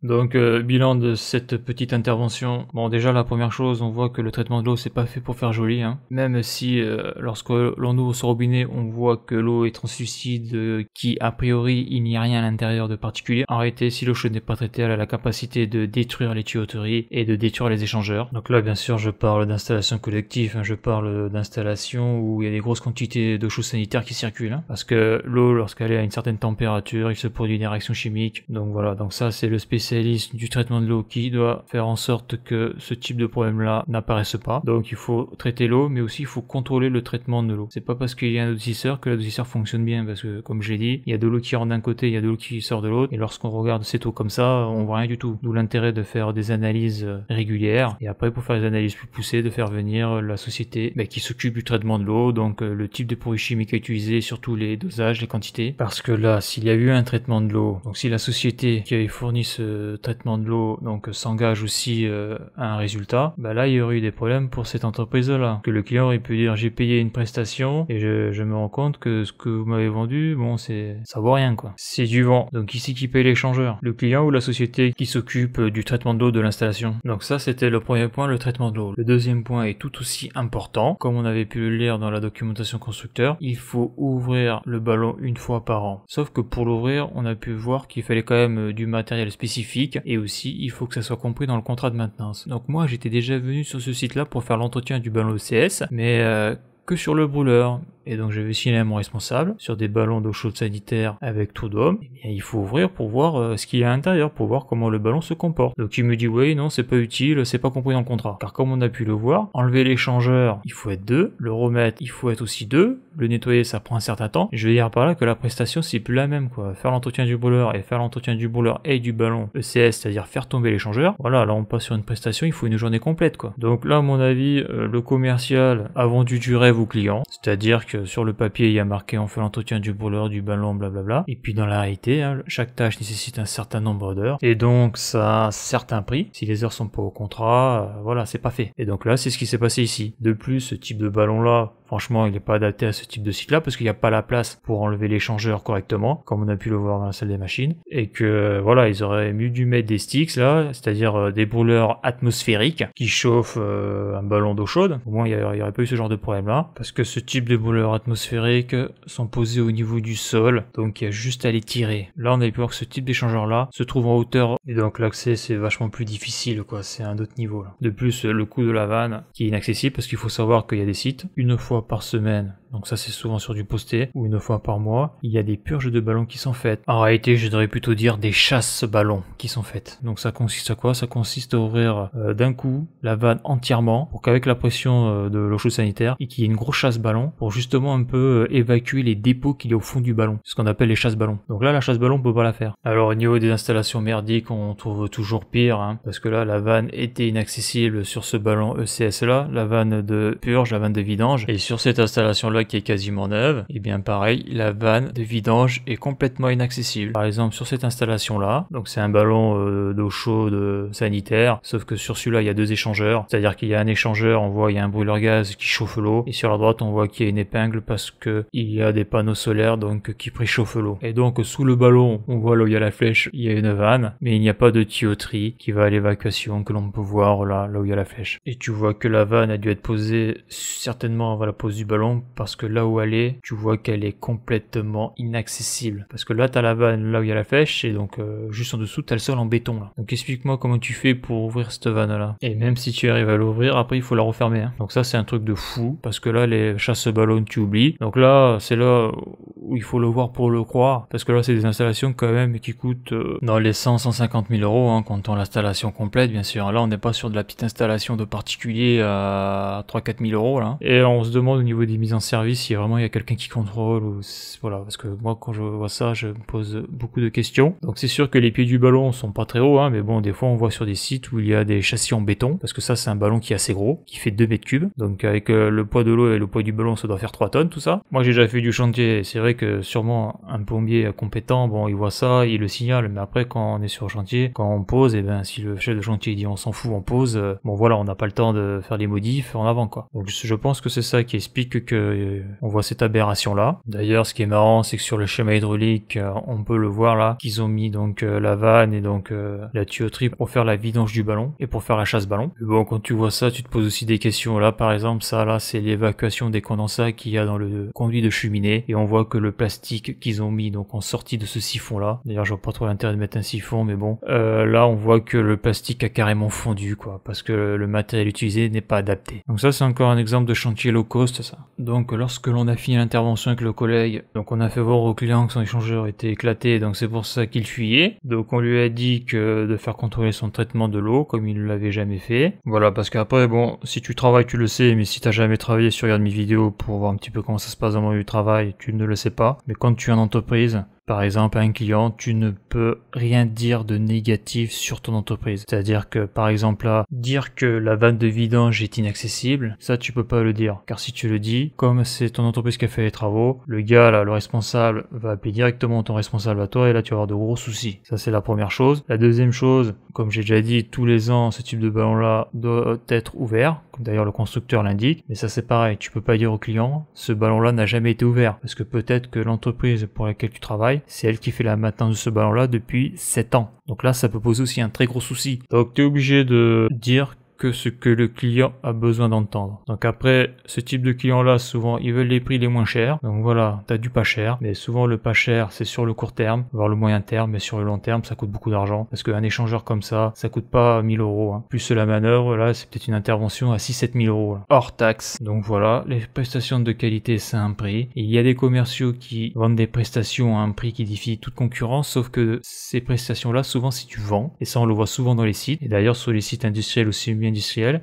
Speaker 1: Donc euh, bilan de cette petite intervention. Bon déjà la première chose, on voit que le traitement de l'eau c'est pas fait pour faire joli. Hein. Même si euh, lorsque l'on ouvre ce robinet, on voit que l'eau est translucide, qui a priori il n'y a rien à l'intérieur de particulier. arrêtez si l'eau chaude n'est pas traitée, elle a la capacité de détruire les tuyauteries et de détruire les échangeurs. Donc là bien sûr je parle d'installation collective, hein. je parle d'installation où il y a des grosses quantités de choses sanitaires qui circulent. Hein. parce que l'eau lorsqu'elle est à une certaine température, il se produit des réactions chimiques. Donc voilà, donc ça c'est le spécial du traitement de l'eau qui doit faire en sorte que ce type de problème-là n'apparaisse pas. Donc il faut traiter l'eau, mais aussi il faut contrôler le traitement de l'eau. C'est pas parce qu'il y a un adoucisseur que l'adoucisseur fonctionne bien, parce que comme j'ai dit, il y a de l'eau qui rentre d'un côté, il y a de l'eau qui sort de l'autre, et lorsqu'on regarde cette eau comme ça, on voit rien du tout. D'où l'intérêt de faire des analyses euh, régulières, et après pour faire des analyses plus poussées, de faire venir euh, la société ben, qui s'occupe du traitement de l'eau, donc euh, le type de produits chimiques à utiliser, surtout les dosages, les quantités, parce que là, s'il y a eu un traitement de l'eau, donc si la société qui avait fourni ce traitement de l'eau donc euh, s'engage aussi euh, à un résultat, bah là il y aurait eu des problèmes pour cette entreprise-là. Que le client aurait pu dire j'ai payé une prestation et je, me rends compte que ce que vous m'avez vendu, bon c'est ça vaut rien quoi. C'est du vent. Donc ici qui paye l'échangeur Le client ou la société qui s'occupe euh, du traitement de l'eau de l'installation Donc ça c'était le premier point, le traitement de l'eau. Le deuxième point est tout aussi important, comme on avait pu le lire dans la documentation constructeur, il faut ouvrir le ballon une fois par an. Sauf que pour l'ouvrir, on a pu voir qu'il fallait quand même du matériel spécifique et aussi il faut que ça soit compris dans le contrat de maintenance. Donc moi j'étais déjà venu sur ce site là pour faire l'entretien du ballon OCS mais euh, que sur le brûleur. Et donc vais vais à mon responsable sur des ballons d'eau chaude sanitaire avec tout d'homme. Eh il faut ouvrir pour voir euh, ce qu'il y a à l'intérieur, pour voir comment le ballon se comporte. Donc il me dit oui, non, c'est pas utile, c'est pas compris dans le contrat. Car comme on a pu le voir, enlever l'échangeur, il faut être deux, le remettre, il faut être aussi deux, le nettoyer, ça prend un certain temps. Je veux dire par là que la prestation c'est plus la même quoi. Faire l'entretien du brûleur et faire l'entretien du brûleur et du ballon ECS, c'est-à-dire faire tomber l'échangeur. Voilà, là on passe sur une prestation, il faut une journée complète quoi. Donc là à mon avis, euh, le commercial a vendu du rêve clients C'est-à-dire que sur le papier, il y a marqué on fait l'entretien du brûleur, du ballon, blablabla. Et puis dans la réalité, hein, chaque tâche nécessite un certain nombre d'heures. Et donc ça a un certain prix. Si les heures sont pas au contrat, euh, voilà, c'est pas fait. Et donc là, c'est ce qui s'est passé ici. De plus, ce type de ballon-là, Franchement, il n'est pas adapté à ce type de site-là parce qu'il n'y a pas la place pour enlever l'échangeur correctement, comme on a pu le voir dans la salle des machines. Et que voilà, ils auraient mieux dû mettre des sticks là, c'est-à-dire euh, des brûleurs atmosphériques qui chauffent euh, un ballon d'eau chaude. Au moins, il n'y aurait pas eu ce genre de problème-là. Parce que ce type de brûleurs atmosphériques sont posés au niveau du sol, donc il y a juste à les tirer. Là, on a pu voir que ce type d'échangeur-là se trouve en hauteur et donc l'accès c'est vachement plus difficile quoi, c'est un autre niveau. De plus, le coût de la vanne qui est inaccessible parce qu'il faut savoir qu'il y a des sites une fois par semaine, donc ça c'est souvent sur du posté, ou une fois par mois, il y a des purges de ballons qui sont faites. En réalité, je devrais plutôt dire des chasses ballons qui sont faites. Donc ça consiste à quoi Ça consiste à ouvrir euh, d'un coup la vanne entièrement pour qu'avec la pression euh, de l'eau chaude sanitaire, et qu'il y ait une grosse chasse ballon pour justement un peu euh, évacuer les dépôts qu'il y a au fond du ballon. Ce qu'on appelle les chasses ballons. Donc là, la chasse ballon, on peut pas la faire. Alors au niveau des installations merdiques, on trouve toujours pire, hein, parce que là, la vanne était inaccessible sur ce ballon ECS là, la vanne de purge, la vanne de vidange, et sur sur cette installation-là qui est quasiment neuve, et eh bien pareil, la vanne de vidange est complètement inaccessible. Par exemple, sur cette installation-là, donc c'est un ballon euh, d'eau chaude euh, sanitaire, sauf que sur celui-là, il y a deux échangeurs. C'est-à-dire qu'il y a un échangeur, on voit il y a un brûleur gaz qui chauffe l'eau, et sur la droite, on voit qu'il y a une épingle parce que il y a des panneaux solaires donc qui préchauffe l'eau. Et donc sous le ballon, on voit là où il y a la flèche, il y a une vanne, mais il n'y a pas de tuyauterie qui va à l'évacuation que l'on peut voir là, là où il y a la flèche. Et tu vois que la vanne a dû être posée certainement, avant la du ballon parce que là où elle est, tu vois qu'elle est complètement inaccessible. Parce que là, tu as la vanne là où il y a la flèche et donc euh, juste en dessous, t'as le sol en béton là. Donc explique-moi comment tu fais pour ouvrir cette vanne là. Et même si tu arrives à l'ouvrir, après il faut la refermer. Hein. Donc ça, c'est un truc de fou parce que là, les chasses ballon, tu oublies. Donc là, c'est là où il faut le voir pour le croire parce que là, c'est des installations quand même qui coûtent euh, dans les 100-150 000 euros quand on hein, l'installation complète, bien sûr. Là, on n'est pas sur de la petite installation de particulier à 3-4 000 euros là. Et on se demande au niveau des mises en service si vraiment il y a quelqu'un qui contrôle ou voilà parce que moi quand je vois ça je me pose beaucoup de questions. Donc c'est sûr que les pieds du ballon sont pas très hauts hein, mais bon des fois on voit sur des sites où il y a des châssis en béton parce que ça c'est un ballon qui est assez gros qui fait 2 mètres cubes donc avec euh, le poids de l'eau et le poids du ballon ça doit faire 3 tonnes tout ça. Moi j'ai déjà fait du chantier c'est vrai que sûrement un pompier compétent bon il voit ça il le signale mais après quand on est sur chantier quand on pose et eh ben si le chef de chantier dit on s'en fout on pose euh, bon voilà on n'a pas le temps de faire des modifs en avant quoi. Donc je pense que c'est ça explique que euh, on voit cette aberration là. D'ailleurs, ce qui est marrant, c'est que sur le schéma hydraulique, euh, on peut le voir là, qu'ils ont mis donc euh, la vanne et donc la tuyauterie pour faire la vidange du ballon et pour faire la chasse ballon. bon, quand tu vois ça, tu te poses aussi des questions. Là, par exemple, ça là, c'est l'évacuation des condensats qu'il y a dans le conduit de cheminée et on voit que le plastique qu'ils ont mis donc en sortie de ce siphon là. D'ailleurs, je vois pas trop l'intérêt de mettre un siphon, mais bon, là, on voit que le plastique a carrément fondu quoi, parce que le matériel utilisé n'est pas adapté. Donc ça, c'est encore un exemple de chantier local ça. Donc lorsque l'on a fini l'intervention avec le collègue, donc on a fait voir au client que son échangeur était éclaté, donc c'est pour ça qu'il fuyait. Donc on lui a dit de faire contrôler son traitement de l'eau, comme il ne l'avait jamais fait. Voilà, parce qu'après, bon, si tu travailles, tu le sais, mais si tu t'as jamais travaillé, sur regardes mes vidéos pour voir un petit peu comment ça se passe dans le monde du travail, tu ne le sais pas. Mais quand tu es en entreprise, par exemple, à un client, tu ne peux rien dire de négatif sur ton entreprise. C'est-à-dire que, par exemple, là, dire que la vanne de vidange est inaccessible, ça, tu peux pas le dire. Car si tu le dis, comme c'est ton entreprise qui a fait les travaux, le gars, là, le responsable, va appeler directement ton responsable à toi et là, tu vas avoir de gros soucis. Ça, c'est la première chose. La deuxième chose, comme j'ai déjà dit, tous les ans, ce type de ballon-là doit être ouvert. Comme d'ailleurs le constructeur l'indique. Mais ça, c'est pareil. Tu peux pas dire au client, ce ballon-là n'a jamais été ouvert. Parce que peut-être que l'entreprise pour laquelle tu travailles c'est elle qui fait la maintenance de ce ballon-là depuis 7 ans. Donc là, ça peut poser aussi un très gros souci. Donc tu es obligé de dire que ce que le client a besoin d'entendre. Donc après, ce type de client-là, souvent, ils veulent les prix les moins chers. Donc voilà, t'as du pas cher. Mais souvent, le pas cher, c'est sur le court terme, voire le moyen terme. Mais sur le long terme, ça coûte beaucoup d'argent. Parce qu'un échangeur comme ça, ça coûte pas 1000 euros. Hein. Plus la manœuvre, là, c'est peut-être une intervention à 6 7000 euros. Hors taxe. Donc voilà, les prestations de qualité, c'est un prix. Et il y a des commerciaux qui vendent des prestations à un prix qui défie toute concurrence. Sauf que ces prestations-là, souvent, si tu vends, et ça, on le voit souvent dans les sites, et d'ailleurs sur les sites industriels aussi bien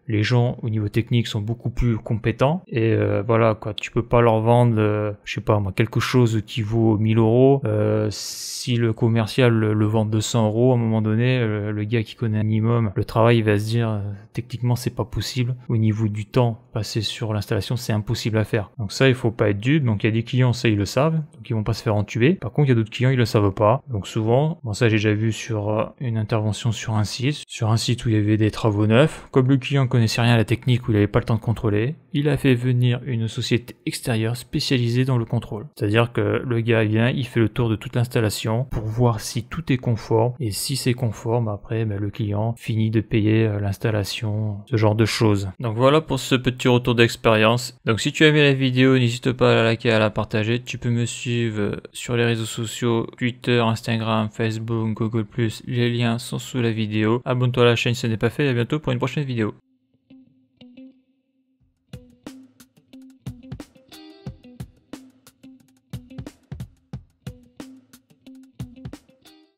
Speaker 1: les gens au niveau technique sont beaucoup plus compétents et euh, voilà quoi. Tu peux pas leur vendre, euh, je sais pas moi, quelque chose qui vaut 1000 euros. Euh, si le commercial le, vend 200 euros, à un moment donné, le, gars qui connaît un minimum le travail va se dire techniquement c'est pas possible. Au niveau du temps passé sur l'installation, c'est impossible à faire. Donc ça, il faut pas être dupe. Donc il y a des clients, ça ils le savent, donc ils vont pas se faire entuber. Par contre, il y a d'autres clients, ils le savent pas. Donc souvent, bon ça j'ai déjà vu sur une intervention sur un site, sur un site où il y avait des travaux neufs le client connaissait rien à la technique ou il n'avait pas le temps de contrôler, il a fait venir une société extérieure spécialisée dans le contrôle. C'est-à-dire que le gars vient, il fait le tour de toute l'installation pour voir si tout est conforme et si c'est conforme, après ben, le client finit de payer euh, l'installation, ce genre de choses. Donc voilà pour ce petit retour d'expérience. Donc si tu as aimé la vidéo, n'hésite pas à la liker, à la partager. Tu peux me suivre sur les réseaux sociaux, Twitter, Instagram, Facebook, Google+. Les liens sont sous la vidéo. Abonne-toi à la chaîne si ce n'est pas fait. à bientôt pour une prochaine vidéo vidéo.